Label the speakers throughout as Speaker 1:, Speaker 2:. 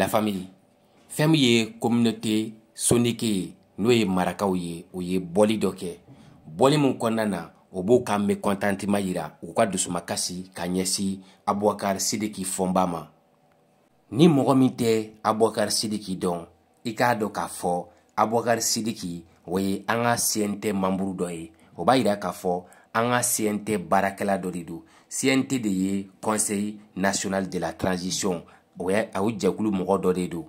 Speaker 1: la famille fɛn min ye communauté sonike ye n'o ye marakaw ye o ye bɔli dɔ kɛ bɔli min kɔnɔna na o b'u ka mécontentement yira u ka dusumakasi ka ɲɛsin abubakar sidiki fɔnba ma ni mɔgɔ min tɛ abubakar sidiki dɔn i k'a dɔn k'a fɔ abubakar sidiki o ye an ka cnt mamuru dɔ ye o b'a yira k'a fɔ an ka cnt baarakɛla dɔ de don cnt de ye conseil national de la transition o y'a o jɛkulu mɔgɔ dɔ de don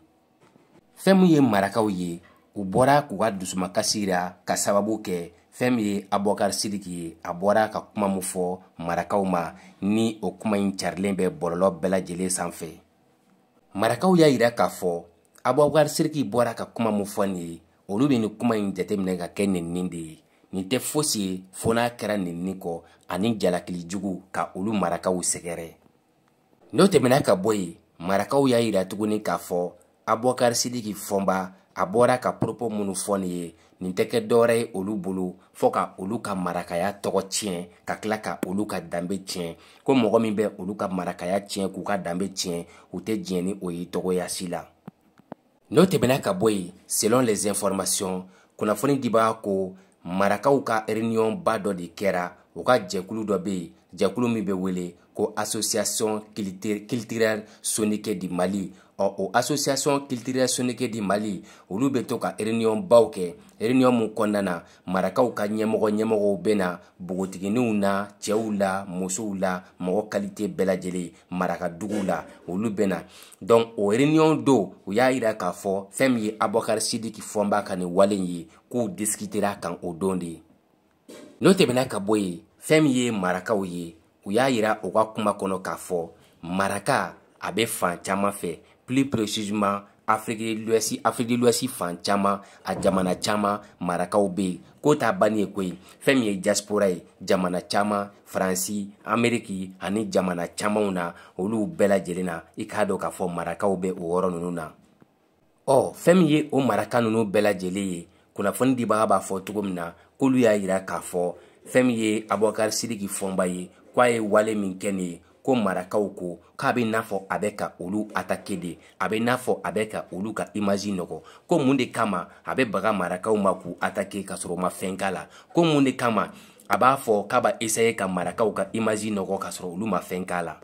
Speaker 1: fɛn min ye marakaw ye u bɔra k'u ka dusumakasi ra ka sababu kɛ fɛn min ye abubakar sidiki ye a bɔra ka kuma min fɔ marakaw ma ni o kuma ɲi carilen bɛ bɔlɔlɔ bɛɛ lajɛlen sanfɛ marakaw y'a yira k'a fɔ abubakar sidiki bɔra ka kuma min fɔ nin ye olu be nin kuma ɲi jateminɛ ka kɛ nenini de ye nin tɛ fosi ye fɔɔ n'a kɛra nenini kɔ ani jalakilijugu ka olu marakaw sɛgɛrɛ n'o tɛmɛna ka bɔ yen marakaw y'a yira tuguni k'a fɔ abubakar sidiki fɔnba a bɔra ka poropo minnu fɔ nin ye nin tɛ kɛ dɔwɛrɛ ye olu bolo fɔɔ ka olu ka marakaya tɔgɔ tiɲɛ ka tila ka olu ka danbe tiɲɛ ko mɔgɔ min bɛ olu ka marakaya tiɲɛ k'u ka danbe tiɲɛ u tɛ diɲɛ ni o ye tɔgɔyasi la n'o tɛmɛna ka bɔ yen selon les informations kunnafoni dibaga ko marakaw ka réunion ba dɔ de kɛra u ka jɛkulu dɔ bɛ yen jɛkulu min bɛ wele ko association culturelle sonique du mali ɔ o association culturelle sonique du mali olu bɛ to ka réunion baw kɛ réunion min kɔnɔna na marakaw ka ɲɛmɔgɔ ɲɛmɔgɔw bɛ na bogotiginiw na cɛw la musow la mɔgɔ kalite bɛɛ lajɛlen marakaduguw la olu bɛ na donc o réunion don u y'a yira k'a fɔ fɛn min ye abubakar sidiki fɔnba ka nin wale in ye k'u diskitera kan o don de ye n'o tɛmɛna ka bɔ yen fɛn min ye marakaw ye u y'a yira u ka kuma kɔnɔ k'a fɔ maraka a bɛ fan caman fɛ plus précisement afiriki lwɛsi afiriki lwɛsi fan caman a jamana caman marakaw bɛ yen ko t'a banni ye koyi fɛn min ye diaspora ye jamana caman faransi ameriki ani jamana camanw na olu bɛɛ lajɛlen na i k'a dɔn k'a fɔ marakaw bɛ o yɔrɔ ninnu na ɔ fɛn min ye o maraka ninnu bɛɛ lajɛlen ye kunnafoni dibaga b'a fɔ cogo min na k'olu y'a yira k'a fɔ fɛn min ye abubakar sidiki fɔnba ye ko a ye wale min kɛ nin ye ko marakaw ko k'a bɛ n'a fɔ a bɛ ka olu atake de a bɛ n'a fɔ a bɛ ka olu ka imazi nɔgɔ ko mun de kama a bɛ baga marakaw ma k'u atake ka sɔrɔ ma fɛn k'a la ko mun de kama a b'a fɔ k'a ba essaye ka marakaw ka imazi nɔgɔ ka sɔrɔ olu ma fɛn k'a la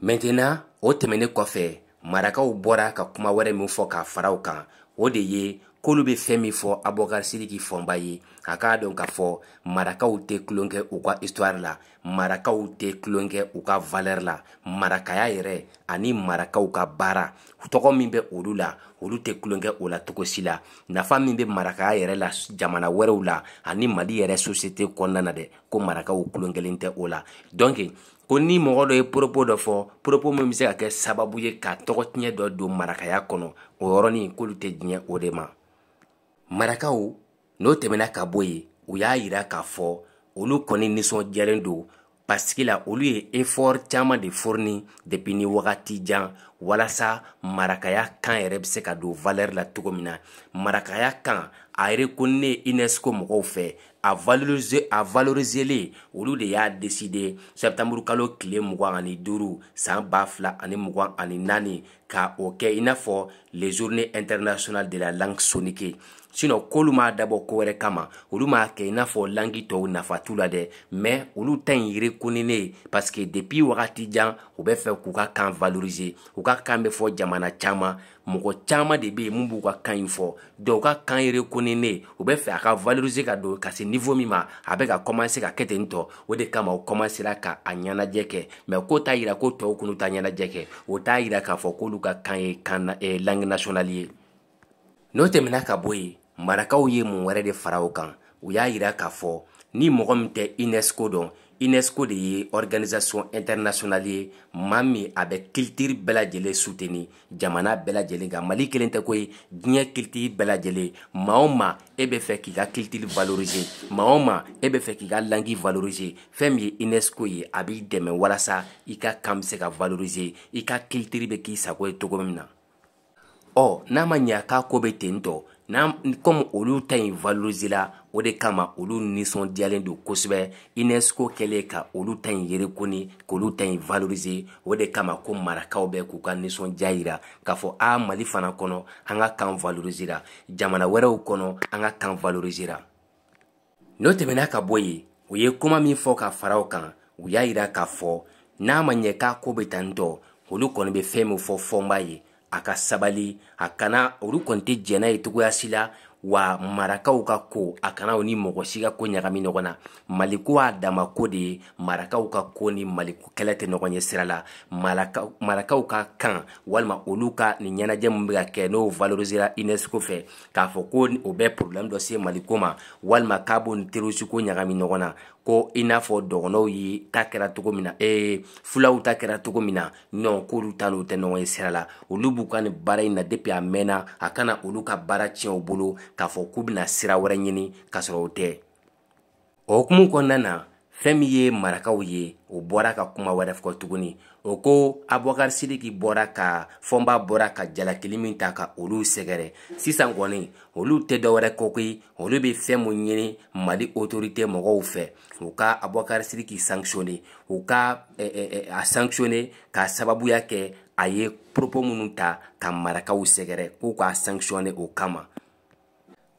Speaker 1: maintenant o tɛmɛnen kɔfɛ marakaw bɔra ka kuma wɛrɛ min fɔ ka faraw kan o de ye k'olu be fɛɛn min fɔ abubakar sidiki fɔnba ye a k'a dɔn k'a fɔ marakaw tɛ kulon kɛ u ka histwari la marakaw tɛ kulon kɛ u ka valɛr la marakaya yɛrɛ ani marakaw ka baara tɔgɔ min bɛ olu la olu tɛ kulon kɛ o la cogo si la nafa min bɛ marakaya yɛrɛ la jamana wɛrɛw la ani mali yɛrɛ sosiyete kɔnɔna na dɛ ko marakaw kulon kelen tɛ o la dɔnke ko ni mɔgɔ dɔ ye poropo dɔ fɔ poropo min be se ka kɛ sababu ye ka tɔgɔtiɲɛ dɔ don marakaya kɔnɔ o yɔrɔnin k'olu tɛ diɲɛ o de ma marakaw n'o tɛmɛna ka bɔ yen u y'a yira k'a fɔ olu kɔni ninsɔndiyalen don pasigi la olu ye effort caaman de forni depuis ni wagati jan walasa marakaya kan yɛrɛ bɛ se ka don la tukomina. min na marakaya kan a yɛrɛ inesco ne mɔgɔw a valorize a valorizele. olu de y'a décidé septembre kalo tile mugan ani duuru san ba fila ani mugan ani naani ka o kɛ i n'a fɔ les journées internationales de la langue sonique sinɔ koluma dabo dabɔ ko wɛrɛ kama Uluma m'a kɛ i n'a fɔ langi tɔw nafa la dɛ mais olu ta parce que depuis wagati jan u bɛ fɛ k'u ka kan valoriser u ka kan bɛ fɔ jamana caman mɔgɔ caman de bɛ yen mun b'u ka kan in fɔ dɔw ka kan reconnaître u bɛ fɛ a ka valoriser ka don ka se niveau min ma a bɛ ka commencer ka kɛ ten tɔ o de kama u commencera ka a ɲɛnajɛ kɛ mɛ ko t'a yira ko tɔw kunu ta ɲɛnajɛ kɛ o t'a yira k'a fɔ k'olu ka kan ye kan eh, langue nationale ye n'o tɛmɛna ka bɔ yen marakaw ye mun wɛrɛ de fara o kan u y'a yira k'a fɔ ni mɔgɔ min tɛ unesco dɔn unesco de ye organisation internationale ye ma min a bɛ kilitiri bɛɛlajɛlen suteni jamana bɛɛlajɛlen kan mali kelen tɛ ko ye diɲɛ kilitiri bɛɛlajɛlen ma o ma e bɛ fɛ k'i ka kilitiri valorise ma o ma e bɛ fɛ k'i ka langi valorise fɛn min ye unesco ye a b'i dɛmɛ walasa i ka kan be se ka valorise i ka kilitiri be k'i sago ye togo min na ɔ n'a ma ɲa k'a koo be ten tɔ na komi olu ta ɲi valorizela o de kama olu ninsɔndiyalen don kosɛbɛ unesco kɛlen ka olu ta ɲi yerekoni k'olu ta ɲi valorize o de kama ko marakaw bɛ k'u ka ninsɔndiya yira k'a fɔ a mali fana kɔnɔ an ka kan valorizera jamana wɛrɛw kɔnɔ an ka kan valorizera n'o tɛmɛna ka bɔ yen u ye kuma min fɔ ka fara o kan u y'a yira k'a fɔ n'a ma ɲɛ k'a koo be tantɔ olu kɔni be fɛɛn min fɔ fɔnba ye a ka sabali a kana olu kɔni tɛ jɛnna ye togoya si la wa marakaw ka ko a kana u ni mɔgɔ si ka ko ɲagami ɲɔgɔn na maliko a dama ko de ye marakaw ka ko ni maliko kɛlɛ tɛ ɲɔgɔn ye sira la marakaw, ka kan walima olu ka ni ɲɛnajɛ min bɛ ka kɛ n'o valorisera unesco fɛ k'a fɔ ko o bɛ problème dɔ se maliko ma walima k'a b'o ni terorisi ko ɲagami ɲɔgɔn na ko i n'a fɔ dɔgɔnɔw ye ta kɛra cogo min na ee fulaw ta kɛra cogo min na nɔn k'olu ta n'o tɛ ɲɔgɔn ye sira la olu b'u ka nin baara in na depi a mɛnna a kana olu ka baara tiɲɛ u bolo k'a fɔ k'u bɛna sira wɛrɛ ɲini k'a sɔrɔ o tɛ o hukumu kɔnɔna na fɛɛn min ye marakaw ye o bɔra ka kuma wɛrɛ fɔ tuguni o ko abubakar sidiki bɔra ka fɔnba bɔra ka jalakili min ta ka olu sɛgɛrɛ sisan kɔni olu tɛ dɔwɛrɛ ko koyi olu bɛ fɛn mun ɲini mali otorite mɔgɔw fɛ u ka abubakar sidiki sanctionne u ka eh, eh, a sanctionne k'a sababuya kɛ a ye propo minnu ta ka marakaw sɛgɛrɛ k'u k'a sanctionne o kama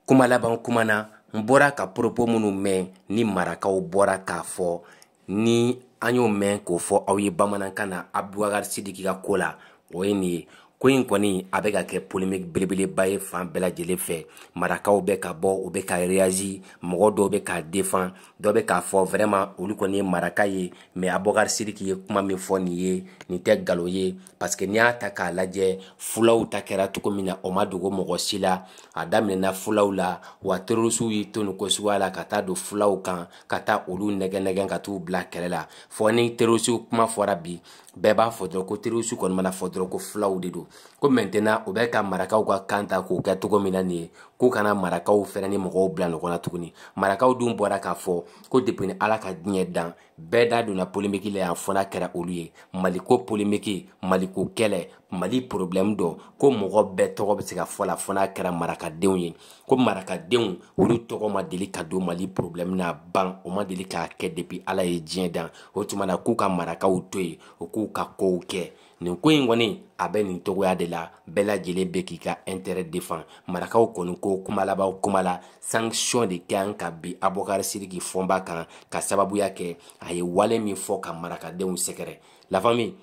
Speaker 1: kuma laban kuma na n bɔra ka poropo minnu mɛn ni marakaw bɔra k'a fɔ ni an y'o mɛn k'o fɔ aw ye bamanankan na abuakar sidiki ka ko la o ye nin ye ko in kɔni a bɛ ka kɛ polémique belebeleba ye fan bɛɛ lajɛlen fɛ marakaw bɛ ka bɔ u bɛ ka réagi mɔgɔ dɔw bɛ k'a défend dɔ bɛ k'a fɔ vraiment olu kɔni ye maraka ye mais abubakar sidiki ye kuma min fɔ nin ye nin tɛ nkalon ye parce que n'i y'a ta k'a lajɛ fulaw ta kɛra cogo min na o ma dogo mɔgɔ si la a daminɛna fulaw la wa terorisiw y'i to nin kosuguya la ka taa don fulaw kan ka taa olu nɛgɛ nɛgɛ ka t'u bila kɛlɛ la fɔ ni terorisiw kuma fɔra bi bɛɛ b'a fɔ dɔrɔn ko terorisiw kɔni mana fɔ dɔrɔn ko fulaw de don ko mɛntena u bɛ ka marakaw ka kan ta k'o kɛ cogo min na nin ye k'u kana marakaw fɛnɛ ni mɔgɔw bila ɲɔgɔn na tuguni marakaw dun bɔra k'a fɔ ko depi ni ala ka diɲɛ dan bɛɛ da donna polemiki la yan fɔna kɛra olu ye maliko polemiki maliko kɛlɛ mali porobilɛmu dɔ ko mɔgɔ bɛɛ tɔgɔ be se ka fɔ la fɔna kɛra marakadenw ye ko marakadenw olu tɔgɔ ma deli ka don mali porobilɛmu n'a ban o ma deli k'a kɛ depi ala ye diɲɛ dan o tuma na k'u ka marakaw to yen o k'u ka kow kɛ nin ko in kɔni a bɛ nin togoya de la bɛɛ lajɛlen bɛ k'i ka intɛrɛ defan marakaw kɔni ko kuma laban kuma la sanction de kɛ an ka bi abubakari sidiki fɔnba kan ka sababuya kɛ a ye wale min fɔ ka marakadenw sɛgɛrɛ lafami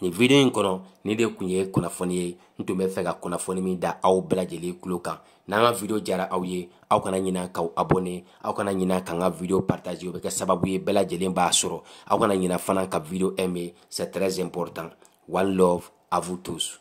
Speaker 1: ni video in kɔnɔ ni de kun ye kunnafoni ye n tun bɛ fɛ ka kunnafoni min da aw bɛlajɛlen kulo kan n'an ka video jara aw ye aw kana ɲina k'aw abone aw kana ɲina k'an ka video partage o bɛ kɛ sababu ye bɛlajɛlen b'a sɔrɔ aw kana ɲina fana ka video aimer c'est très important one love à vous tous